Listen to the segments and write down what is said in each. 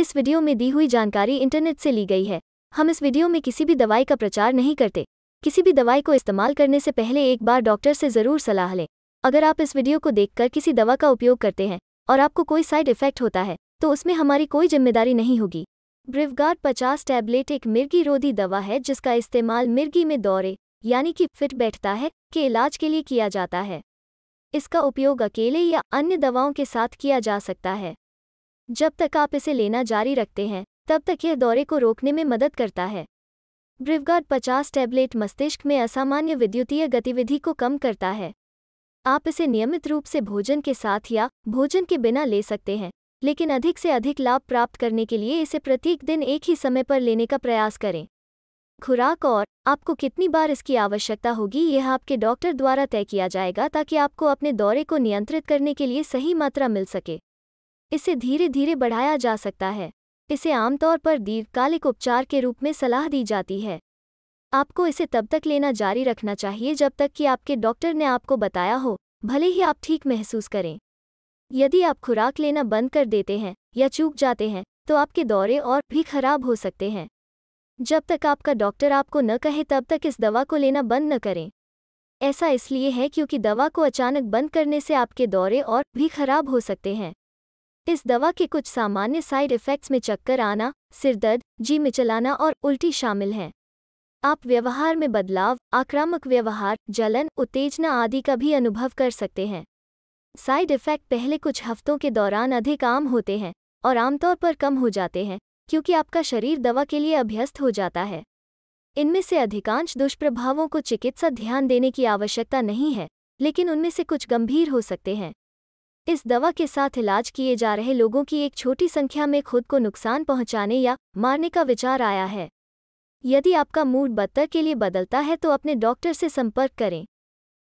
इस वीडियो में दी हुई जानकारी इंटरनेट से ली गई है हम इस वीडियो में किसी भी दवाई का प्रचार नहीं करते किसी भी दवाई को इस्तेमाल करने से पहले एक बार डॉक्टर से ज़रूर सलाह लें अगर आप इस वीडियो को देखकर किसी दवा का उपयोग करते हैं और आपको कोई साइड इफेक्ट होता है तो उसमें हमारी कोई जिम्मेदारी नहीं होगी ब्रिवगार्ड 50 टैबलेट एक मिर्गी रोधी दवा है जिसका इस्तेमाल मिर्गी में दौरे यानी कि फिट बैठता है के इलाज के लिए किया जाता है इसका उपयोग अकेले या अन्य दवाओं के साथ किया जा सकता है जब तक आप इसे लेना जारी रखते हैं तब तक यह दौरे को रोकने में मदद करता है ब्रिवगार्ड 50 टैबलेट मस्तिष्क में असामान्य विद्युतीय गतिविधि को कम करता है आप इसे नियमित रूप से भोजन के साथ या भोजन के बिना ले सकते हैं लेकिन अधिक से अधिक लाभ प्राप्त करने के लिए इसे प्रत्येक दिन एक ही समय पर लेने का प्रयास करें खुराक और आपको कितनी बार इसकी आवश्यकता होगी यह आपके डॉक्टर द्वारा तय किया जाएगा ताकि आपको अपने दौरे को नियंत्रित करने के लिए सही मात्रा मिल सके इसे धीरे धीरे बढ़ाया जा सकता है इसे आमतौर पर दीर्घकालिक उपचार के रूप में सलाह दी जाती है आपको इसे तब तक लेना जारी रखना चाहिए जब तक कि आपके डॉक्टर ने आपको बताया हो भले ही आप ठीक महसूस करें यदि आप खुराक लेना बंद कर देते हैं या चूक जाते हैं तो आपके दौरे और भी खराब हो सकते हैं जब तक आपका डॉक्टर आपको न कहे तब तक इस दवा को लेना बंद न करें ऐसा इसलिए है क्योंकि दवा को अचानक बंद करने से आपके दौरे और भी खराब हो सकते हैं इस दवा के कुछ सामान्य साइड इफ़ेक्ट्स में चक्कर आना सिरदर्द जी मिचलाना और उल्टी शामिल हैं आप व्यवहार में बदलाव आक्रामक व्यवहार जलन उत्तेजना आदि का भी अनुभव कर सकते हैं साइड इफ़ेक्ट पहले कुछ हफ्तों के दौरान अधिक आम होते हैं और आमतौर पर कम हो जाते हैं क्योंकि आपका शरीर दवा के लिए अभ्यस्त हो जाता है इनमें से अधिकांश दुष्प्रभावों को चिकित्सा ध्यान देने की आवश्यकता नहीं है लेकिन उनमें से कुछ गंभीर हो सकते हैं इस दवा के साथ इलाज किए जा रहे लोगों की एक छोटी संख्या में खुद को नुकसान पहुंचाने या मारने का विचार आया है यदि आपका मूड बदतर के लिए बदलता है तो अपने डॉक्टर से संपर्क करें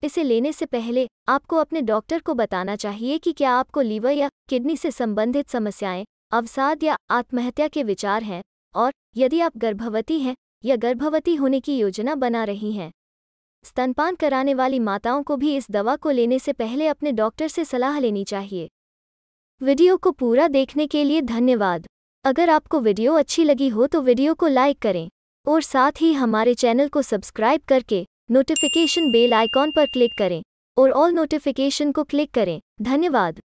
इसे लेने से पहले आपको अपने डॉक्टर को बताना चाहिए कि क्या आपको लीवर या किडनी से संबंधित समस्याएं अवसाद या आत्महत्या के विचार हैं और यदि आप गर्भवती हैं या गर्भवती होने की योजना बना रही हैं स्तनपान कराने वाली माताओं को भी इस दवा को लेने से पहले अपने डॉक्टर से सलाह लेनी चाहिए वीडियो को पूरा देखने के लिए धन्यवाद अगर आपको वीडियो अच्छी लगी हो तो वीडियो को लाइक करें और साथ ही हमारे चैनल को सब्सक्राइब करके नोटिफिकेशन बेल आइकॉन पर क्लिक करें और ऑल नोटिफिकेशन को क्लिक करें धन्यवाद